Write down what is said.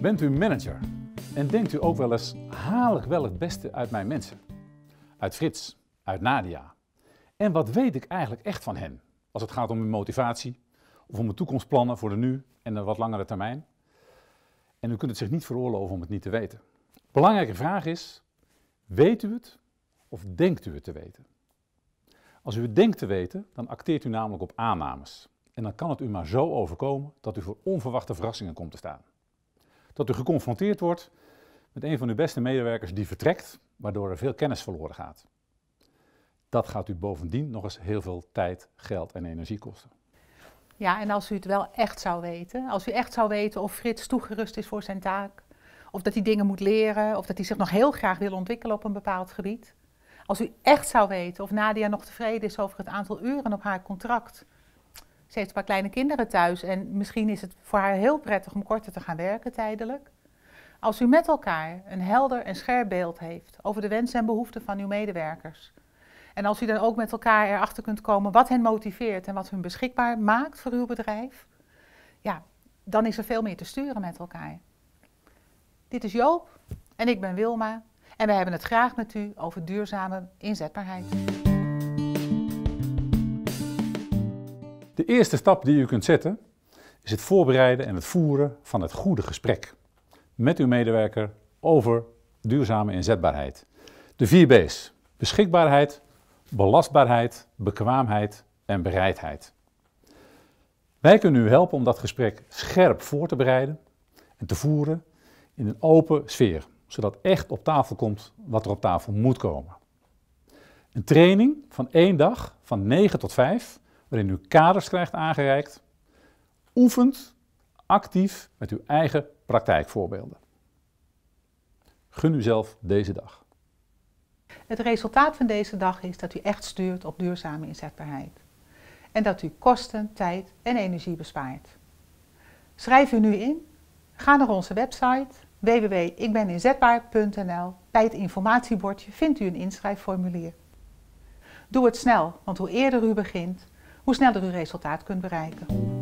Bent u manager en denkt u ook wel eens, haal ik wel het beste uit mijn mensen? Uit Frits, uit Nadia. En wat weet ik eigenlijk echt van hen? Als het gaat om hun motivatie of om hun toekomstplannen voor de nu en de wat langere termijn. En u kunt het zich niet veroorloven om het niet te weten. Belangrijke vraag is, weet u het of denkt u het te weten? Als u het denkt te weten, dan acteert u namelijk op aannames. En dan kan het u maar zo overkomen dat u voor onverwachte verrassingen komt te staan dat u geconfronteerd wordt met een van uw beste medewerkers die vertrekt, waardoor er veel kennis verloren gaat. Dat gaat u bovendien nog eens heel veel tijd, geld en energie kosten. Ja, en als u het wel echt zou weten, als u echt zou weten of Frits toegerust is voor zijn taak, of dat hij dingen moet leren, of dat hij zich nog heel graag wil ontwikkelen op een bepaald gebied. Als u echt zou weten of Nadia nog tevreden is over het aantal uren op haar contract, ze heeft een paar kleine kinderen thuis en misschien is het voor haar heel prettig om korter te gaan werken tijdelijk. Als u met elkaar een helder en scherp beeld heeft over de wensen en behoeften van uw medewerkers. En als u dan ook met elkaar erachter kunt komen wat hen motiveert en wat hun beschikbaar maakt voor uw bedrijf. Ja, dan is er veel meer te sturen met elkaar. Dit is Joop en ik ben Wilma. En we hebben het graag met u over duurzame inzetbaarheid. De eerste stap die u kunt zetten is het voorbereiden en het voeren van het goede gesprek met uw medewerker over duurzame inzetbaarheid. De vier B's: beschikbaarheid, belastbaarheid, bekwaamheid en bereidheid. Wij kunnen u helpen om dat gesprek scherp voor te bereiden en te voeren in een open sfeer, zodat echt op tafel komt wat er op tafel moet komen. Een training van één dag, van 9 tot 5, waarin u kaders krijgt aangereikt. Oefent actief met uw eigen praktijkvoorbeelden. Gun uzelf deze dag. Het resultaat van deze dag is dat u echt stuurt op duurzame inzetbaarheid. En dat u kosten, tijd en energie bespaart. Schrijf u nu in. Ga naar onze website www.ikbeninzetbaar.nl. Bij het informatiebordje vindt u een inschrijfformulier. Doe het snel, want hoe eerder u begint, hoe sneller u resultaat kunt bereiken.